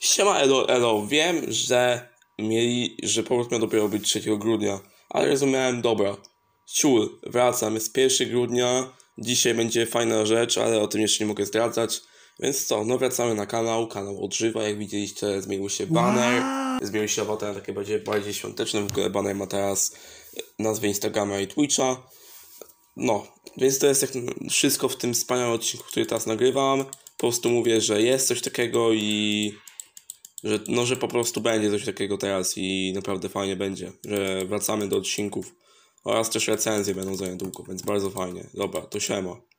Siema Elo, Elo, wiem, że mieli, że powrót miał dopiero być 3 grudnia, ale rozumiałem, dobra, ciul, wracam, jest 1 grudnia, dzisiaj będzie fajna rzecz, ale o tym jeszcze nie mogę zdradzać, więc co, no wracamy na kanał, kanał odżywa, jak widzieliście zmienił się banner, zmienił się awatar takie będzie bardziej świąteczne, w ogóle banner ma teraz e, nazwę Instagrama i Twitcha, no, więc to jest jak wszystko w tym wspaniałym odcinku, który teraz nagrywam, po prostu mówię, że jest coś takiego i że, no, że po prostu będzie coś takiego teraz i naprawdę fajnie będzie, że wracamy do odcinków oraz też recenzje będą za niedługo, więc bardzo fajnie. Dobra, to siema.